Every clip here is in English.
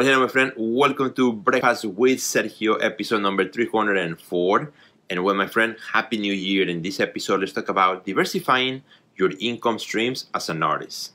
Well, hello, my friend. Welcome to Breakfast with Sergio, episode number 304. And well, my friend, Happy New Year. In this episode, let's talk about diversifying your income streams as an artist.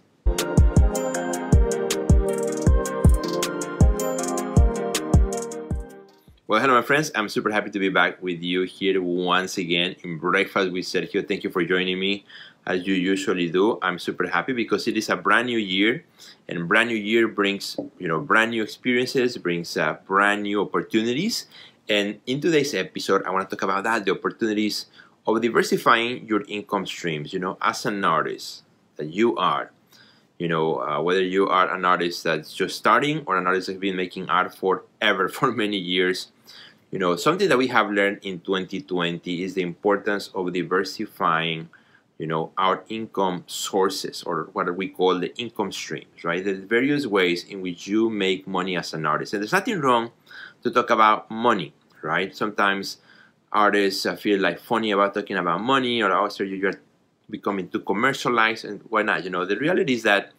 Well, hello, my friends. I'm super happy to be back with you here once again in Breakfast with Sergio. Thank you for joining me as you usually do. I'm super happy because it is a brand new year and brand new year brings, you know, brand new experiences, brings uh, brand new opportunities. And in today's episode, I want to talk about that, the opportunities of diversifying your income streams, you know, as an artist that you are. You know, uh, whether you are an artist that's just starting or an artist that's been making art forever, for many years, you know, something that we have learned in 2020 is the importance of diversifying you know, our income sources or what we call the income streams, right? There's various ways in which you make money as an artist. And there's nothing wrong to talk about money, right? Sometimes artists uh, feel like funny about talking about money or also you're becoming too commercialized and why not? You know, the reality is that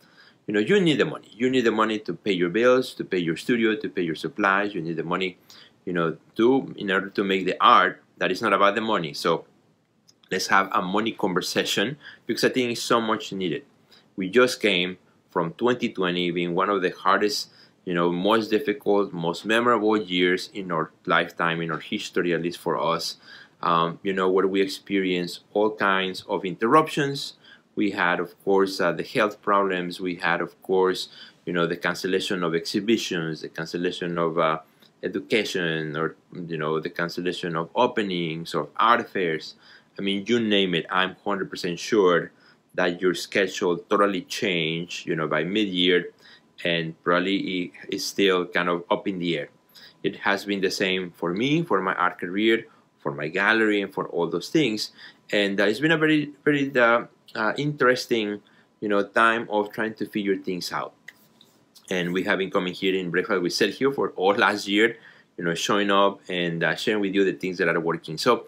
you know you need the money you need the money to pay your bills to pay your studio to pay your supplies you need the money you know to in order to make the art that is not about the money so let's have a money conversation because I think it's so much needed. We just came from 2020 being one of the hardest, you know, most difficult, most memorable years in our lifetime, in our history, at least for us. Um, you know, where we experienced all kinds of interruptions. We had, of course, uh, the health problems. We had, of course, you know, the cancellation of exhibitions, the cancellation of uh, education, or, you know, the cancellation of openings, of art fairs. I mean, you name it, I'm 100% sure that your schedule totally changed, you know, by mid-year and probably is still kind of up in the air. It has been the same for me, for my art career, for my gallery, and for all those things. And uh, it's been a very, very uh, uh, interesting, you know, time of trying to figure things out. And we have been coming here in Breakfast with Sergio for all last year, you know, showing up and uh, sharing with you the things that are working. So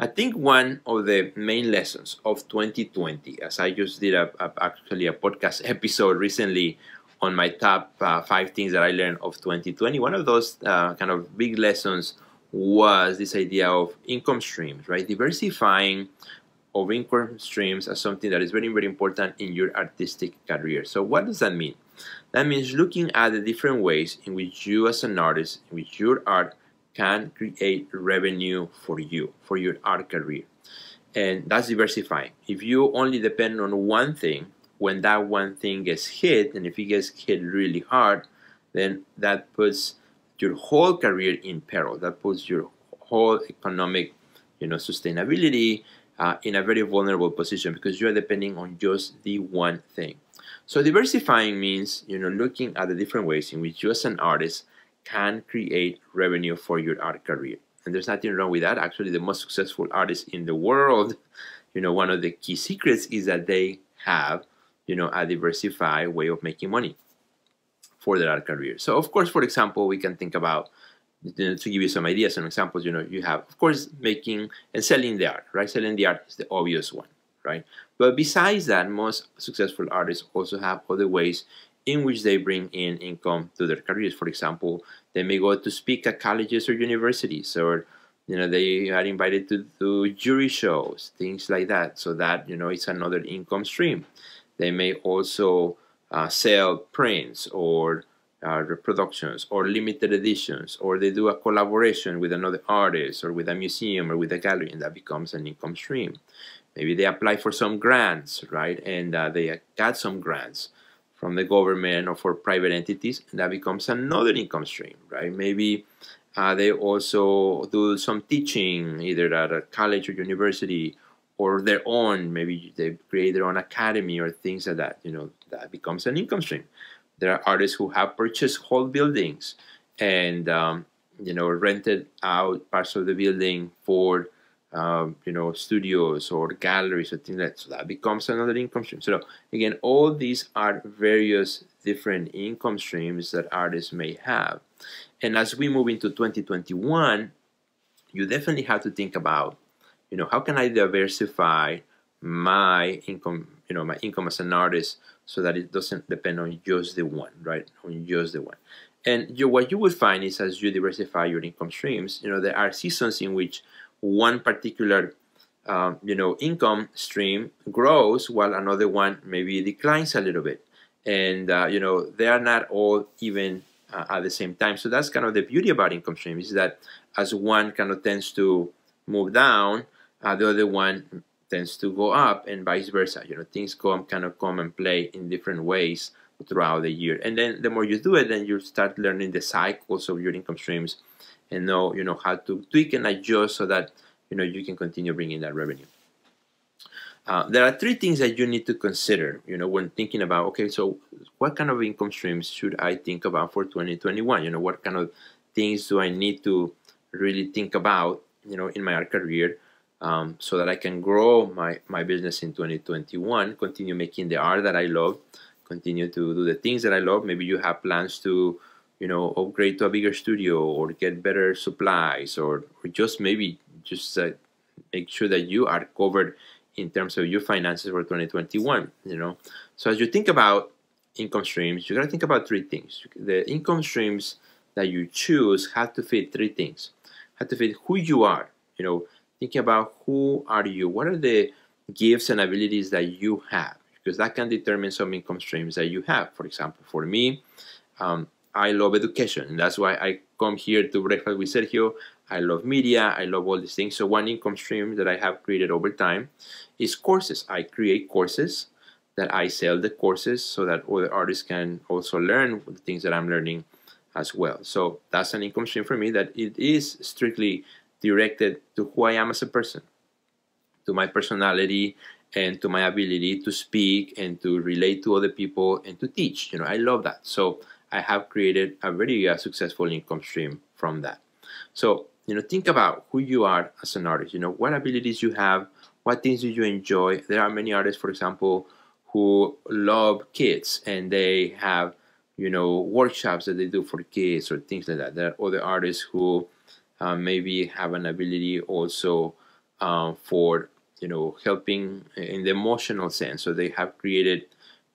I think one of the main lessons of 2020, as I just did a, a, actually a podcast episode recently on my top uh, five things that I learned of 2020, one of those uh, kind of big lessons was this idea of income streams, right? Diversifying of income streams as something that is very, very important in your artistic career. So, what does that mean? That means looking at the different ways in which you, as an artist, in which your art can create revenue for you, for your art career. And that's diversifying. If you only depend on one thing, when that one thing gets hit, and if it gets hit really hard, then that puts your whole career in peril. That puts your whole economic, you know, sustainability uh, in a very vulnerable position because you are depending on just the one thing. So diversifying means, you know, looking at the different ways in which you as an artist can create revenue for your art career. And there's nothing wrong with that. Actually, the most successful artists in the world, you know, one of the key secrets is that they have, you know, a diversified way of making money for their art career. So, of course, for example, we can think about to give you some ideas, some examples, you know, you have, of course, making and selling the art, right? Selling the art is the obvious one, right? But besides that, most successful artists also have other ways in which they bring in income to their careers. For example, they may go to speak at colleges or universities, or you know they are invited to do jury shows, things like that. So that you know it's another income stream. They may also uh, sell prints or uh, reproductions or limited editions, or they do a collaboration with another artist or with a museum or with a gallery, and that becomes an income stream. Maybe they apply for some grants, right? And uh, they got some grants from the government or for private entities, that becomes another income stream, right? Maybe uh, they also do some teaching either at a college or university or their own, maybe they create their own academy or things like that, you know, that becomes an income stream. There are artists who have purchased whole buildings and, um, you know, rented out parts of the building for um, you know, studios or galleries or things like that. So that becomes another income stream. So again, all these are various different income streams that artists may have. And as we move into 2021, you definitely have to think about, you know, how can I diversify my income, you know, my income as an artist so that it doesn't depend on just the one, right? On just the one. And you, what you would find is as you diversify your income streams, you know, there are seasons in which one particular uh, you know income stream grows while another one maybe declines a little bit and uh, you know they are not all even uh, at the same time so that's kind of the beauty about income streams: is that as one kind of tends to move down uh, the other one tends to go up and vice versa you know things come kind of come and play in different ways throughout the year and then the more you do it then you start learning the cycles of your income streams and know you know how to tweak and adjust so that you know you can continue bringing that revenue. Uh, there are three things that you need to consider, you know, when thinking about okay, so what kind of income streams should I think about for 2021? You know, what kind of things do I need to really think about, you know, in my career, um, so that I can grow my my business in 2021, continue making the art that I love, continue to do the things that I love. Maybe you have plans to you know upgrade to a bigger studio or get better supplies or, or just maybe just uh, make sure that you are covered in terms of your finances for 2021 you know so as you think about income streams you got to think about three things the income streams that you choose have to fit three things have to fit who you are you know thinking about who are you what are the gifts and abilities that you have because that can determine some income streams that you have for example for me um, I love education. That's why I come here to Breakfast with Sergio. I love media. I love all these things. So one income stream that I have created over time is courses. I create courses that I sell the courses so that other artists can also learn the things that I'm learning as well. So that's an income stream for me that it is strictly directed to who I am as a person, to my personality and to my ability to speak and to relate to other people and to teach. You know, I love that. So I have created a very uh, successful income stream from that. So, you know, think about who you are as an artist. You know, what abilities you have, what things do you enjoy. There are many artists, for example, who love kids and they have, you know, workshops that they do for kids or things like that. There are other artists who uh, maybe have an ability also uh, for, you know, helping in the emotional sense. So they have created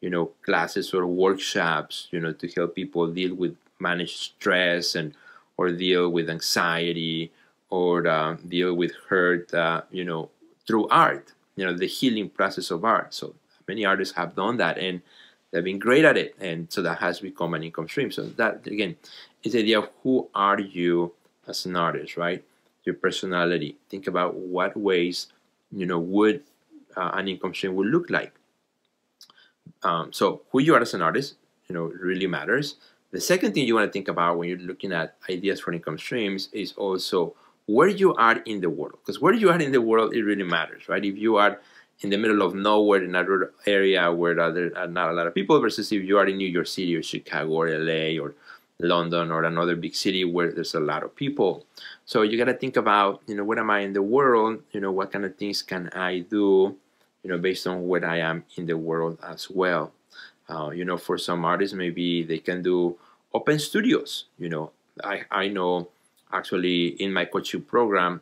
you know, classes or workshops, you know, to help people deal with manage stress and or deal with anxiety or uh, deal with hurt, uh, you know, through art, you know, the healing process of art. So many artists have done that and they've been great at it. And so that has become an income stream. So that, again, is the idea of who are you as an artist, right? Your personality. Think about what ways, you know, would uh, an income stream would look like. Um, so who you are as an artist, you know, really matters. The second thing you want to think about when you're looking at ideas for income streams is also where you are in the world. Because where you are in the world, it really matters, right? If you are in the middle of nowhere in another area where there are uh, not a lot of people versus if you are in New York City or Chicago or LA or London or another big city where there's a lot of people. So you got to think about, you know, where am I in the world? You know, what kind of things can I do you know, based on what I am in the world as well. Uh, you know, for some artists, maybe they can do open studios. You know, I, I know actually in my coaching program,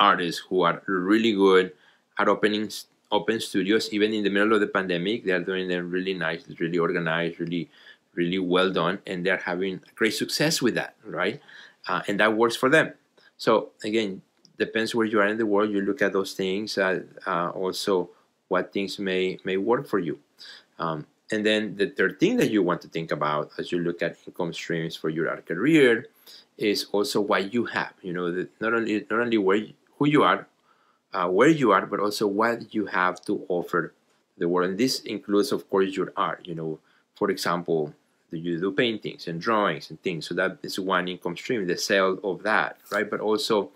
artists who are really good at opening open studios, even in the middle of the pandemic, they are doing them really nice, really organized, really, really well done, and they're having great success with that, right? Uh, and that works for them. So again, depends where you are in the world. You look at those things. Uh, uh, also, what things may may work for you. Um, and then the third thing that you want to think about as you look at income streams for your art career is also what you have. You know, not only not only where you, who you are, uh, where you are, but also what you have to offer the world. And this includes, of course, your art. You know, for example, you do paintings and drawings and things. So that is one income stream, the sale of that, right? But also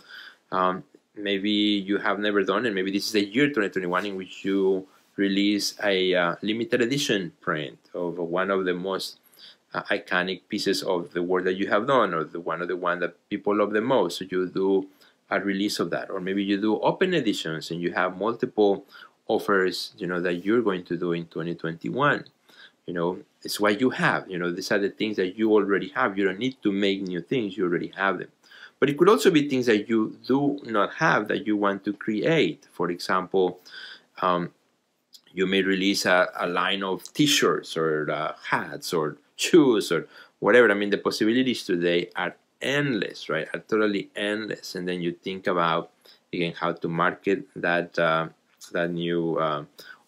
um, maybe you have never done, and maybe this is the year 2021 in which you release a uh, limited edition print of one of the most uh, iconic pieces of the work that you have done, or the one of the one that people love the most. So you do a release of that, or maybe you do open editions and you have multiple offers, you know, that you're going to do in 2021. You know, it's what you have. You know, these are the things that you already have. You don't need to make new things. You already have them. But it could also be things that you do not have that you want to create. For example, um, you may release a, a line of t-shirts or uh, hats or shoes or whatever. I mean, the possibilities today are endless, right? Are totally endless. And then you think about again how to market that uh, that new uh,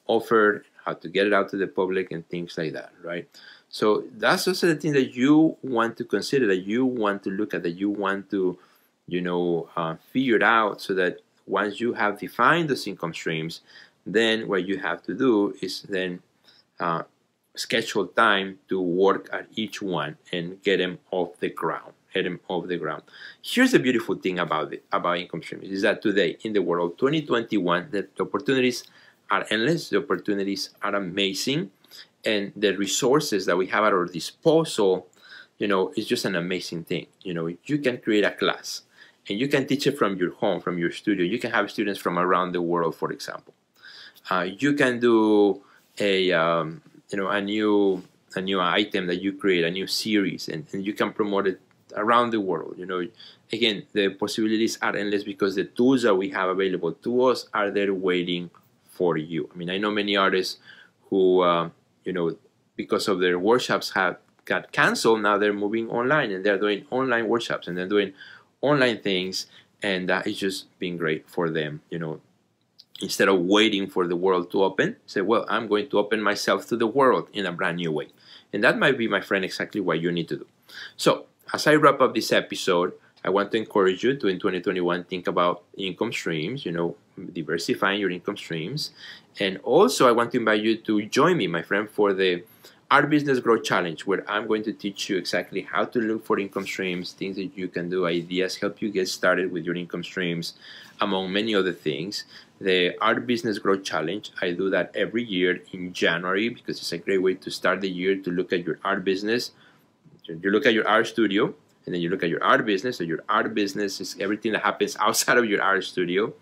offer, how to get it out to the public, and things like that, right? So that's also the thing that you want to consider, that you want to look at, that you want to, you know, uh, figure out so that once you have defined those income streams, then what you have to do is then uh, schedule time to work at each one and get them off the ground get them off the ground here's the beautiful thing about it about income streams is that today in the world of 2021 the opportunities are endless the opportunities are amazing and the resources that we have at our disposal, you know, is just an amazing thing. You know, you can create a class and you can teach it from your home, from your studio. You can have students from around the world, for example. Uh, you can do a um, you know a new a new item that you create, a new series, and, and you can promote it around the world. You know, again, the possibilities are endless because the tools that we have available to us are there waiting for you. I mean, I know many artists who uh, you know, because of their workshops have got canceled, now they're moving online and they're doing online workshops and they're doing online things, and that is just been great for them, you know. Instead of waiting for the world to open, say, well, I'm going to open myself to the world in a brand new way. And that might be, my friend, exactly what you need to do. So, as I wrap up this episode, I want to encourage you to in 2021 think about income streams, you know, diversifying your income streams and also, I want to invite you to join me, my friend, for the Art Business Growth Challenge, where I'm going to teach you exactly how to look for income streams, things that you can do, ideas, help you get started with your income streams, among many other things. The Art Business Growth Challenge, I do that every year in January because it's a great way to start the year to look at your art business. You look at your art studio, and then you look at your art business. So your art business is everything that happens outside of your art studio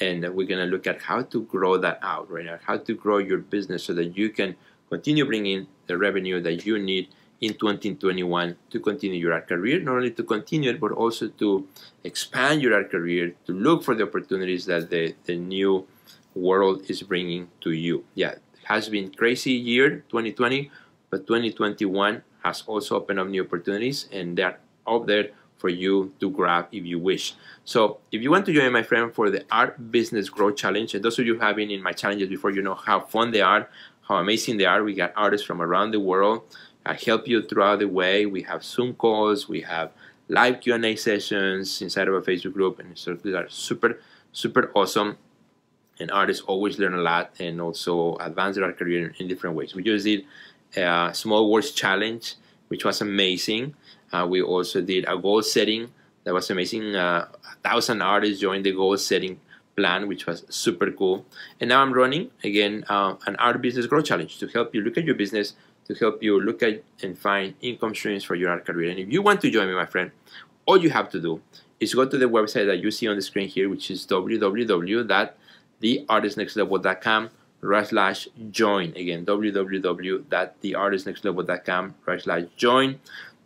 and we're going to look at how to grow that out right now, how to grow your business so that you can continue bringing the revenue that you need in 2021 to continue your art career, not only to continue it, but also to expand your art career, to look for the opportunities that the, the new world is bringing to you. Yeah, it has been crazy year 2020, but 2021 has also opened up new opportunities and they're out there for you to grab if you wish. So if you want to join my friend for the Art Business Growth Challenge, and those of you have been in my challenges before, you know how fun they are, how amazing they are. We got artists from around the world. I help you throughout the way. We have Zoom calls, we have live Q&A sessions inside of our Facebook group, and so these are super, super awesome. And artists always learn a lot and also advance their career in, in different ways. We just did a Small Words Challenge, which was amazing. Uh, we also did a goal setting that was amazing. Uh, a thousand artists joined the goal setting plan, which was super cool. And now I'm running again uh, an art business growth challenge to help you look at your business, to help you look at and find income streams for your art career. And if you want to join me, my friend, all you have to do is go to the website that you see on the screen here, which is www.theartistnextlevel.com slash join. Again, www.theartistnextlevel.com slash join.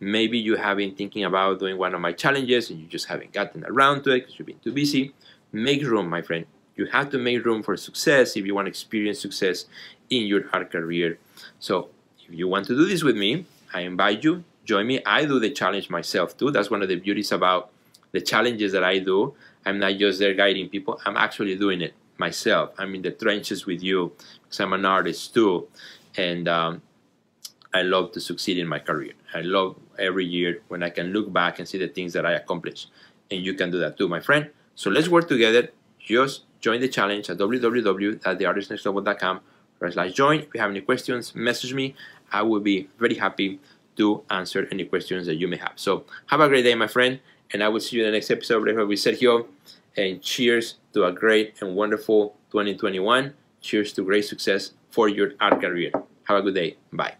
Maybe you have been thinking about doing one of my challenges and you just haven't gotten around to it because you've been too busy. Make room, my friend. You have to make room for success if you want to experience success in your art career. So if you want to do this with me, I invite you, join me. I do the challenge myself too. That's one of the beauties about the challenges that I do. I'm not just there guiding people, I'm actually doing it myself. I'm in the trenches with you because I'm an artist too. And um, I love to succeed in my career. I love every year when I can look back and see the things that I accomplished. And you can do that too, my friend. So let's work together. Just join the challenge at www.theartistnextlevel.com slash join. If you have any questions, message me. I will be very happy to answer any questions that you may have. So have a great day, my friend, and I will see you in the next episode of with Sergio. And cheers to a great and wonderful 2021. Cheers to great success for your art career. Have a good day. Bye.